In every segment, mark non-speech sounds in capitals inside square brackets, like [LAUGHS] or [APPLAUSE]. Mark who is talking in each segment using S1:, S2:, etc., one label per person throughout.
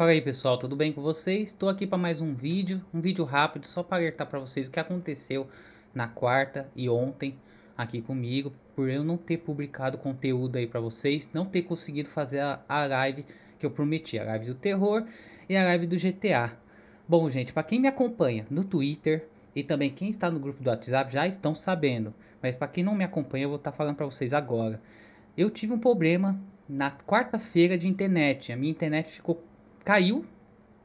S1: Fala aí pessoal, tudo bem com vocês? Estou aqui para mais um vídeo, um vídeo rápido só para alertar para vocês o que aconteceu na quarta e ontem aqui comigo, por eu não ter publicado conteúdo aí para vocês, não ter conseguido fazer a, a, live que eu prometi, a live do terror e a live do GTA. Bom gente, para quem me acompanha no Twitter e também quem está no grupo do WhatsApp já estão sabendo, mas para quem não me acompanha eu vou estar tá falando para vocês agora. Eu tive um problema na quarta-feira de internet, a minha internet ficou caiu.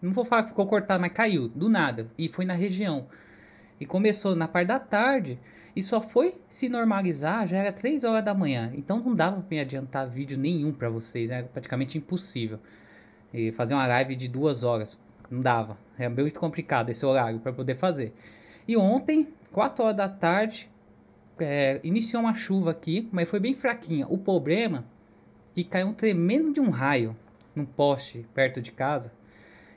S1: Não vou falar que ficou cortado, mas caiu do nada. E foi na região. E começou na parte da tarde. E só foi se normalizar, já era 3 horas da manhã. Então não dava para adiantar vídeo nenhum para vocês. Né? Era praticamente impossível. E fazer uma live de duas horas. Não dava. é muito complicado esse horário para poder fazer. E ontem, 4 horas da tarde, é, iniciou uma chuva aqui, mas foi bem fraquinha. O problema é que caiu um tremendo de um raio num poste perto de casa,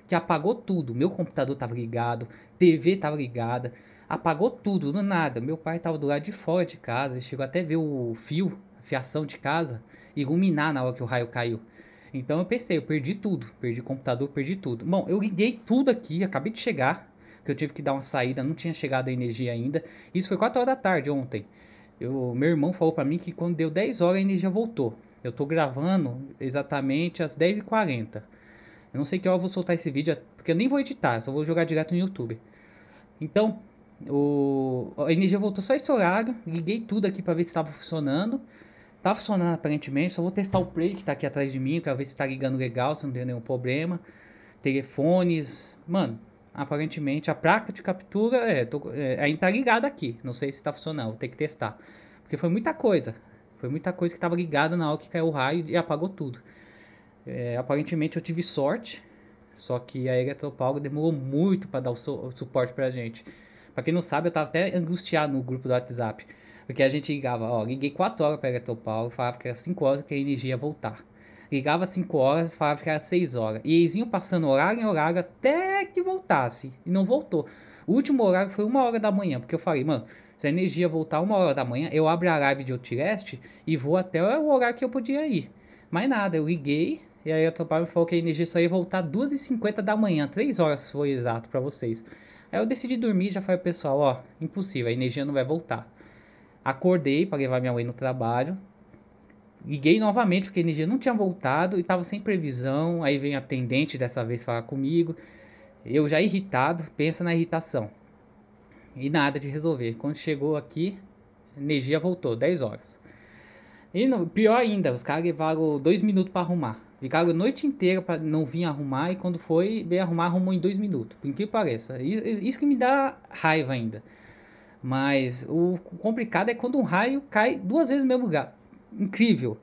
S1: que apagou tudo. Meu computador estava ligado, TV estava ligada, apagou tudo, do nada. Meu pai estava do lado de fora de casa e chegou até ver o fio, a fiação de casa, iluminar na hora que o raio caiu. Então eu pensei, eu perdi tudo, perdi computador, perdi tudo. Bom, eu liguei tudo aqui, acabei de chegar, que eu tive que dar uma saída, não tinha chegado a energia ainda. Isso foi 4 horas da tarde ontem. Eu, meu irmão falou para mim que quando deu 10 horas a energia voltou. Eu tô gravando exatamente às 10h40. Eu não sei que hora eu vou soltar esse vídeo, porque eu nem vou editar, só vou jogar direto no YouTube. Então, o, a energia voltou só esse horário. Liguei tudo aqui para ver se estava funcionando. Tá funcionando aparentemente. Só vou testar o play que tá aqui atrás de mim para ver se tá ligando legal, se não tem nenhum problema. Telefones, mano. Aparentemente a placa de captura é, tô, é, ainda tá ligada aqui. Não sei se tá funcionando, vou ter que testar. Porque foi muita coisa. Foi muita coisa que estava ligada na hora que caiu o raio e apagou tudo. É, aparentemente eu tive sorte, só que a Eletropaulo demorou muito para dar o, o suporte para a gente. Para quem não sabe, eu estava até angustiado no grupo do WhatsApp. Porque a gente ligava, ó, liguei 4 horas para a e falava que era 5 horas que a energia ia voltar. Ligava às 5 horas, falava que era 6 horas. E eles iam passando horário em horário até que voltasse. E não voltou. O último horário foi uma hora da manhã, porque eu falei, mano, se a energia voltar uma hora da manhã, eu abro a live de Outlast e vou até o horário que eu podia ir. Mas nada, eu liguei, e aí a Topar me falou que a energia só ia voltar 2h50 da manhã, 3 horas foi exato para vocês. Aí eu decidi dormir já falei, pessoal, ó, impossível, a energia não vai voltar. Acordei para levar minha mãe no trabalho, liguei novamente, porque a energia não tinha voltado e estava sem previsão. Aí vem a atendente dessa vez falar comigo. Eu já irritado, pensa na irritação. E nada de resolver. Quando chegou aqui, a energia voltou, 10 horas. E no, pior ainda, os caras levaram dois minutos para arrumar. Ficaram a noite inteira para não vir arrumar e quando foi, veio arrumar, arrumou em dois minutos. Por incrível que pareça. isso que me dá raiva ainda. Mas o complicado é quando um raio cai duas vezes no mesmo lugar incrível.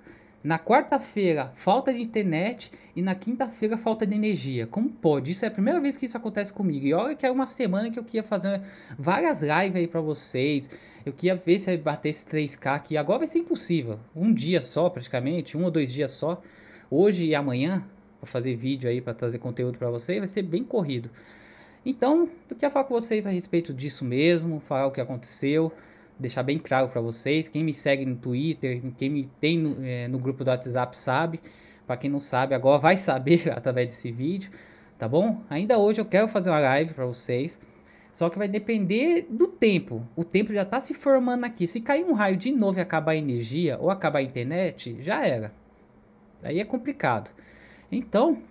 S1: Na quarta-feira, falta de internet e na quinta-feira, falta de energia. Como pode? Isso é a primeira vez que isso acontece comigo. E olha que é uma semana que eu queria fazer várias lives aí pra vocês. Eu queria ver se ia bater esse 3K aqui. Agora vai ser impossível. Um dia só, praticamente. Um ou dois dias só. Hoje e amanhã, pra fazer vídeo aí, para trazer conteúdo para vocês, vai ser bem corrido. Então, eu queria falar com vocês a respeito disso mesmo, falar o que aconteceu deixar bem claro para vocês. Quem me segue no Twitter, quem me tem no, é, no grupo do WhatsApp sabe. Para quem não sabe, agora vai saber [LAUGHS] através desse vídeo, tá bom? Ainda hoje eu quero fazer uma live para vocês. Só que vai depender do tempo. O tempo já está se formando aqui. Se cair um raio de novo e acabar a energia ou acabar a internet, já era. Aí é complicado. Então,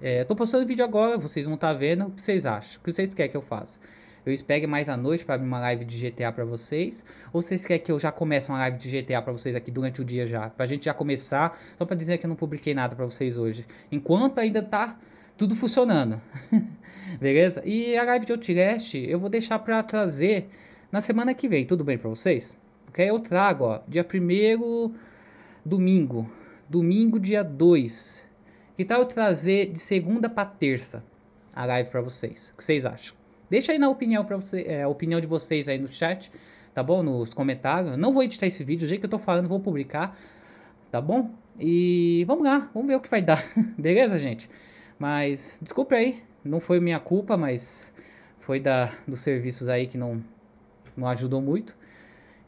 S1: é, eu tô postando vídeo agora, vocês vão estar tá vendo o que vocês acham, o que vocês querem que eu faça eu espere mais à noite para abrir uma live de GTA para vocês? Ou vocês querem que eu já comece uma live de GTA para vocês aqui durante o dia já? Pra gente já começar, só para dizer que eu não publiquei nada para vocês hoje. Enquanto ainda tá tudo funcionando. [LAUGHS] Beleza? E a live de Outlast eu vou deixar para trazer na semana que vem, tudo bem para vocês? Porque aí eu trago, ó, dia 1 domingo, domingo dia 2. Que tal eu trazer de segunda para terça a live para vocês? O que vocês acham? Deixa aí na opinião para você, é, a opinião de vocês aí no chat, tá bom? Nos comentários. Eu não vou editar esse vídeo, do jeito que eu tô falando, vou publicar, tá bom? E vamos lá, vamos ver o que vai dar. [LAUGHS] Beleza, gente? Mas desculpe aí, não foi minha culpa, mas foi da dos serviços aí que não não ajudou muito.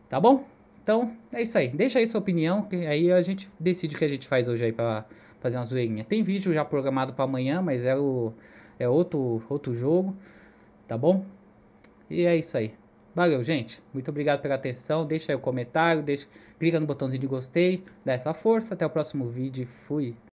S1: Tá bom? Então, é isso aí. Deixa aí sua opinião, que aí a gente decide o que a gente faz hoje aí para fazer uma zoeirinha. Tem vídeo já programado para amanhã, mas é o é outro outro jogo tá bom? E é isso aí. Valeu, gente. Muito obrigado pela atenção. Deixa aí o comentário, deixa, clica no botãozinho de gostei, dá essa força. Até o próximo vídeo fui.